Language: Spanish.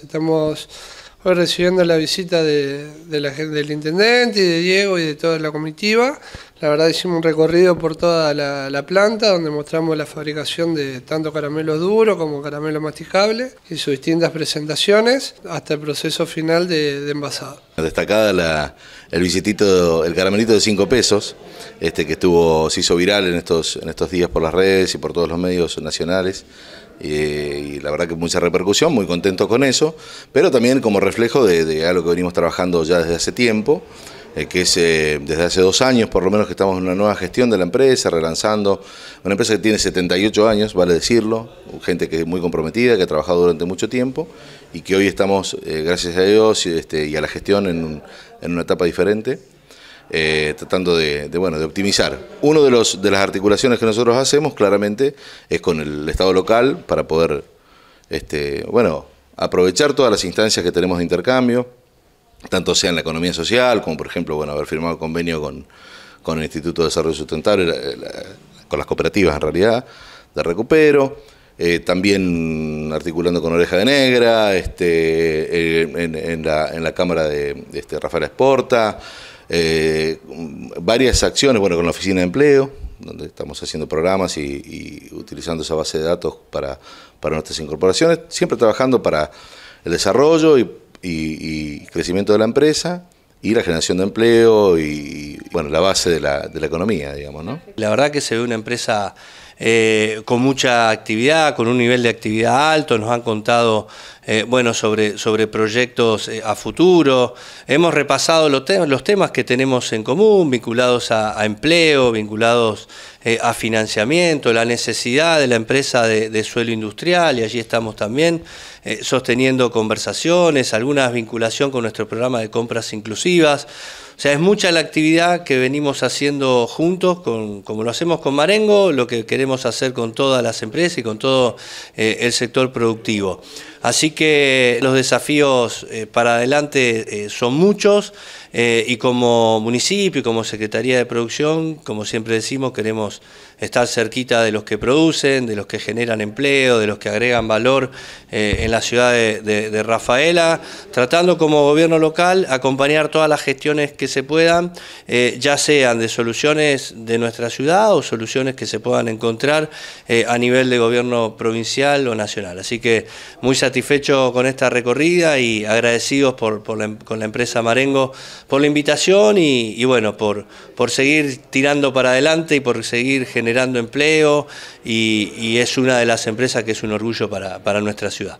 Este, estamos hoy recibiendo la visita de, la, del intendente y de Diego y de toda la comitiva. La verdad hicimos un recorrido por toda la, planta donde mostramos la fabricación de tanto caramelo duro como caramelo masticable, y sus distintas presentaciones hasta el proceso final de, envasado. Destacada el visitito, el caramelito de 5 pesos, este que estuvo, se hizo viral en estos, en estos días por las redes y por todos los medios nacionales eh, y la verdad que mucha repercusión, muy contento con eso, pero también como reflejo de, algo que venimos trabajando ya desde hace tiempo, eh, que es eh, desde hace dos años por lo menos que estamos en una nueva gestión de la empresa, relanzando una empresa que tiene 78 años, vale decirlo, gente que es muy comprometida, que ha trabajado durante mucho tiempo y que hoy estamos, gracias a Dios este, y a la gestión, en, en una etapa diferente. Eh, tratando de, bueno, de optimizar. Una de, los, de las articulaciones que nosotros hacemos, claramente, es con el Estado local para poder, este, bueno, aprovechar todas las instancias que tenemos de intercambio, tanto sea en la economía social, como por ejemplo, bueno, haber firmado convenio con, el Instituto de Desarrollo Sustentable, con las cooperativas en realidad, de recupero, eh, también articulando con Oreja de Negra, este, eh, en, la, Cámara de este, Rafael Esporta, eh, varias acciones, bueno, con la Oficina de Empleo, donde estamos haciendo programas y, utilizando esa base de datos para, para, nuestras incorporaciones, siempre trabajando para el desarrollo y, crecimiento de la empresa y la generación de empleo y, bueno, la base de la, de la economía, digamos, ¿no? La verdad que se ve una empresa eh, con mucha actividad, con un nivel de actividad alto, nos han contado eh, bueno, sobre, sobre proyectos eh, a futuro, hemos repasado los, los temas que tenemos en común, vinculados a empleo, vinculados eh, a financiamiento, la necesidad de la empresa de, suelo industrial y allí estamos también eh, sosteniendo conversaciones, alguna vinculación con nuestro programa de compras inclusivas. O sea, es mucha la actividad que venimos haciendo juntos, con, como lo hacemos con Marengo, lo que queremos hacer con todas las empresas y con todo eh, el sector productivo. Así que los desafíos eh, para adelante eh, son muchos eh, y como municipio, como Secretaría de Producción, como siempre decimos, queremos estar cerquita de los que producen, de los que generan empleo, de los que agregan valor en la ciudad de, Rafaela, tratando como gobierno local acompañar todas las gestiones que se puedan, ya sean de soluciones de nuestra ciudad o soluciones que se puedan encontrar a nivel de gobierno provincial o nacional. Así que muy Satisfecho con esta recorrida y agradecidos em, con la empresa Marengo por la invitación y, bueno, por, seguir tirando para adelante y por seguir generando empleo y, es una de las empresas que es un orgullo para nuestra ciudad.